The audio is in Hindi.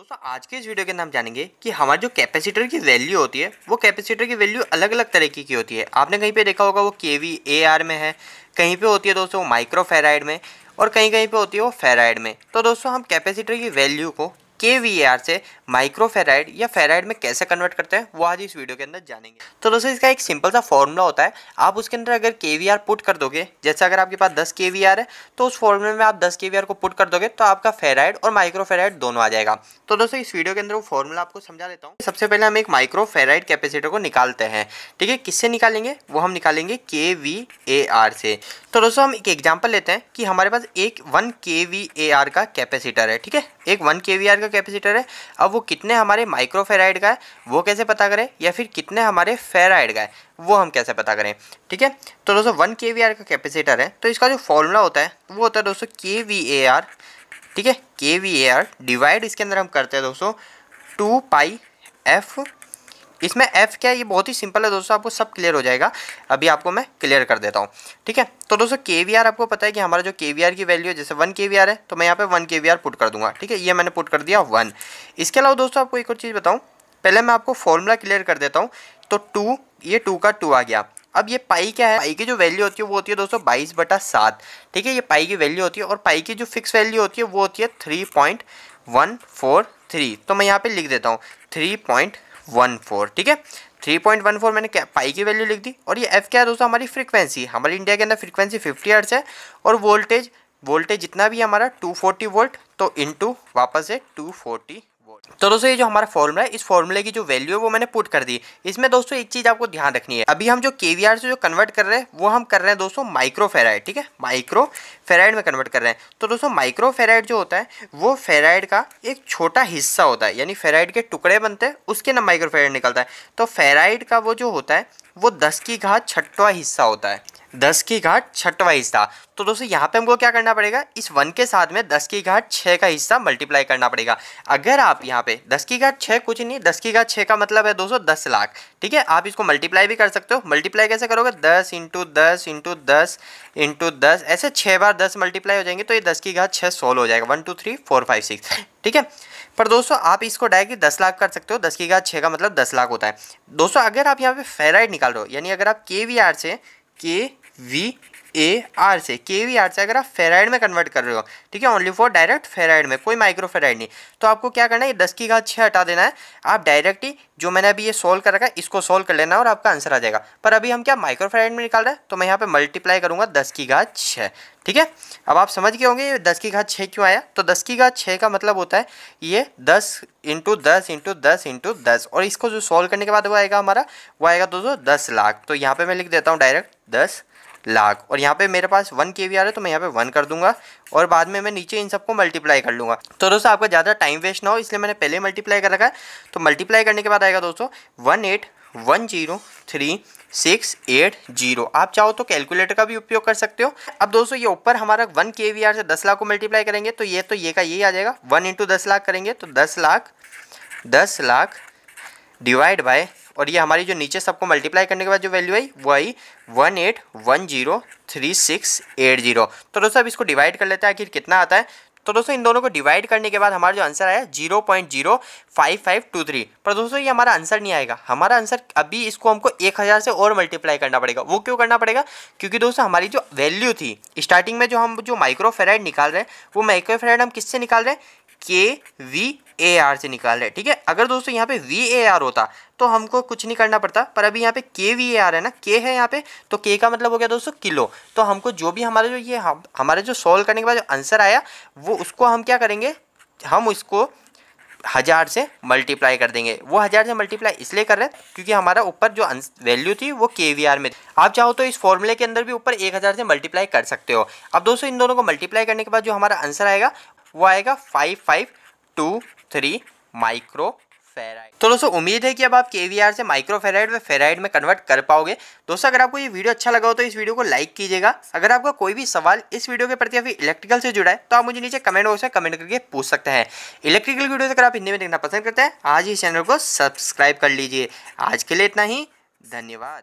दोस्तों आज के इस वीडियो के नाम जानेंगे कि हमारे जो कैपेसिटर की वैल्यू होती है वो कैपेसिटर की वैल्यू अलग अलग तरीके की होती है आपने कहीं पे देखा होगा वो के वी ए आर में है कहीं पे होती है दोस्तों वो माइक्रो फेराइड में और कहीं कहीं पे होती है वो फेराइड में तो दोस्तों हम कैपेसिटर की वैल्यू को के वी आर से माइक्रोफेराइड या फेराइड में कैसे कन्वर्ट करते हैं वो आज इस वीडियो के अंदर जानेंगे तो दोस्तों इसका एक सिंपल सा फॉर्मूला होता है आप उसके अंदर अगर के वी आर पुट कर दोगे जैसे अगर आपके पास दस के वी आर है तो उस फॉर्मूले में आप दस के वी आर को पुट कर दोगे तो आपका फेराइड और माइक्रोफेराइड दोनों आ जाएगा तो दोस्तों इस वीडियो के अंदर वो फॉर्मूला आपको समझा देता हूँ सबसे पहले हम एक माइक्रोफेराइड कैपेसिटर को निकालते हैं ठीक है किससे निकालेंगे वो हम निकालेंगे के वी ए आर से तो दोस्तों हम एक एग्जाम्पल लेते हैं कि हमारे पास एक one K V A R का कैपेसिटर है ठीक है एक वन के का कैपेसिटर है अब वो कितने हमारे माइक्रोफेराइड का है वो कैसे पता करें या फिर कितने हमारे फेराइड का है वो हम कैसे पता करें ठीक है तो दोस्तों वन के का कैपेसिटर है तो इसका जो फॉर्मूला होता है वो होता है दोस्तों के वी ए आर ठीक है के वी ए आर डिवाइड इसके अंदर हम करते हैं दोस्तों टू पाई एफ इसमें एफ़ क्या है ये बहुत ही सिंपल है दोस्तों आपको सब क्लियर हो जाएगा अभी आपको मैं क्लियर कर देता हूँ ठीक है तो दोस्तों के आपको पता है कि हमारा जो के की वैल्यू है जैसे वन के है तो मैं यहाँ पर वन के पुट कर दूंगा ठीक है ये मैंने पुट कर दिया वन इसके अलावा दोस्तों आपको एक और चीज़ बताऊँ पहले मैं आपको फॉर्मूला क्लियर कर देता हूँ तो टू ये टू का टू आ गया अब ये पाई क्या है पाई की जो वैल्यू होती है वो होती है दोस्तों बाईस बटा सात ठीक है ये पाई की वैल्यू होती है और पाई की जो फिक्स वैल्यू होती है वो होती है three point one four three तो मैं यहाँ पे लिख देता हूँ थ्री पॉइंट वन फोर ठीक है थ्री पॉइंट वन फोर मैंने क्या पाई की वैल्यू लिख दी और ये एफ क्या है दोस्तों हमारी फ्रीक्वेंसी हमारी इंडिया के अंदर फ्रीक्वेंसी फिफ्टी हर्ट्स है और वोल्टेज वोल्टेज जितना भी है हमारा टू फोर्टी वोल्ट तो इनटू वापस है टू फोर्टी तो दोस्तों ये जो हमारा फॉर्मूला है इस फॉर्मूले की जो वैल्यू है वो मैंने पुट कर दी इसमें दोस्तों एक चीज़ आपको ध्यान रखनी है अभी हम जो के से जो कन्वर्ट कर रहे हैं वो हम कर रहे हैं दोस्तों माइक्रो फेराइड ठीक है माइक्रो फेराइड में कन्वर्ट कर रहे हैं तो दोस्तों माइक्रो फेराइड जो होता है वो फेराइड का एक छोटा हिस्सा होता है यानी फेराइड के टुकड़े बनते हैं उसके ना माइक्रो फेराइड निकलता है तो फेराइड का वो जो होता है वो दस की घात छठवा हिस्सा होता है दस की घाट छठवा हिस्सा तो दोस्तों यहाँ पे हमको क्या करना पड़ेगा इस वन के साथ में दस की घाट छः का हिस्सा मल्टीप्लाई करना पड़ेगा अगर आप यहाँ पे दस की घाट छः कुछ नहीं दस की घाट छः का मतलब है दोस्तों दस लाख ठीक है आप इसको मल्टीप्लाई भी कर सकते हो मल्टीप्लाई कैसे करोगे दस इंटू दस इंटू दस इंटू दस ऐसे छः बार दस मल्टीप्लाई हो जाएंगे तो ये दस की घाट छः सोल्व हो जाएगा one two three four five six ठीक है पर दोस्तों आप इसको डायरेक्टली दस लाख कर सकते हो दस की घाट छः का मतलब दस लाख होता है दोस्तों अगर आप यहाँ पे फेराइड निकाल रहे हो यानी अगर आप के वी आर से के वी ए आर से के वी आर से अगर आप फेराइड में कन्वर्ट कर रहे हो ठीक है ओनली फॉर डायरेक्ट फेराइड में कोई माइक्रो फेराइड नहीं तो आपको क्या करना है ये दस की घात छः हटा देना है आप डायरेक्ट ही जो मैंने अभी ये सोल्व कर रखा है इसको सोल्व कर लेना और आपका आंसर आ जाएगा पर अभी हम क्या माइक्रो फेराइड में निकाल रहे हैं तो मैं यहाँ पर मल्टीप्लाई करूँगा दस की घात छः ठीक है अब आप समझ गए होंगे ये दस की घात छः क्यों आया तो दस की घात छः का मतलब होता है ये दस इंटू दस इंटू दस इंटू दस और इसको जो सोल्व करने के बाद वो आएगा हमारा वो आएगा दोस्तों दस लाख तो यहाँ पर मैं लिख देता हूँ डायरेक्ट दस लाख और यहाँ पे मेरे पास वन के वी है तो मैं यहाँ पे वन कर दूंगा और बाद में मैं नीचे इन सबको मल्टीप्लाई कर लूँगा तो दोस्तों आपका ज़्यादा टाइम वेस्ट ना हो इसलिए मैंने पहले मल्टीप्लाई कर रखा है तो मल्टीप्लाई करने के बाद आएगा दोस्तों one eight one zero three six eight zero आप चाहो तो कैलकुलेटर का भी उपयोग कर सकते हो अब दोस्तों ये ऊपर हमारा वन के वी आर से दस लाख को मल्टीप्लाई करेंगे तो ये तो ये का यही आ जाएगा वन इंटू दस लाख करेंगे तो दस लाख दस लाख डिवाइड बाय और ये हमारी जो नीचे सबको मल्टीप्लाई करने के बाद जो वैल्यू आई वो आई one eight one zero three six eight zero तो दोस्तों अब इसको डिवाइड कर लेते हैं आखिर कितना आता है तो दोस्तों इन दोनों को डिवाइड करने के बाद हमारा जो आंसर आया zero point zero five five two three पर दोस्तों ये हमारा आंसर नहीं आएगा हमारा आंसर अभी इसको हमको एक हज़ार से और मल्टीप्लाई करना पड़ेगा वो क्यों करना पड़ेगा क्योंकि दोस्तों हमारी जो वैल्यू थी स्टार्टिंग में जो हम जो माइक्रोफेराइड निकाल रहे हैं वो माइक्रोफेराइड हम किससे निकाल रहे हैं के वी ए आर से निकाल रहे हैं ठीक है अगर दोस्तों यहाँ पे वी ए आर होता तो हमको कुछ नहीं करना पड़ता पर अभी यहाँ पे के वी ए आर है ना के है यहाँ पे तो के का मतलब हो गया दोस्तों किलो तो हमको जो भी हमारा जो ये हम, हमारे जो सॉल्व करने के बाद जो आंसर आया वो उसको हम क्या करेंगे हम उसको हज़ार से मल्टीप्लाई कर देंगे वो हज़ार से मल्टीप्लाई इसलिए कर रहे हैं क्योंकि हमारा ऊपर जो वैल्यू थी वो के वी आर में आप चाहो तो इस फॉर्मूले के अंदर भी ऊपर एक हज़ार से मल्टीप्लाई कर सकते हो अब दोस्तों इन दोनों को मल्टीप्लाई करने के बाद जो हमारा आंसर आएगा वो आएगा five five two three microfarad तो दोस्तों उम्मीद है कि अब आप के से माइक्रो फेराइड व फेराइड में कन्वर्ट कर पाओगे दोस्तों अगर आपको ये वीडियो अच्छा लगा हो तो इस वीडियो को लाइक कीजिएगा अगर आपका कोई भी सवाल इस वीडियो के प्रति अभी इलेक्ट्रिकल से जुड़ा है तो आप मुझे नीचे कमेंट बॉक्स में कमेंट करके पूछ सकते हैं इलेक्ट्रिकल वीडियो अगर आप हिंदी में देखना पसंद करते हैं आज इस चैनल को सब्सक्राइब कर लीजिए आज के लिए इतना ही धन्यवाद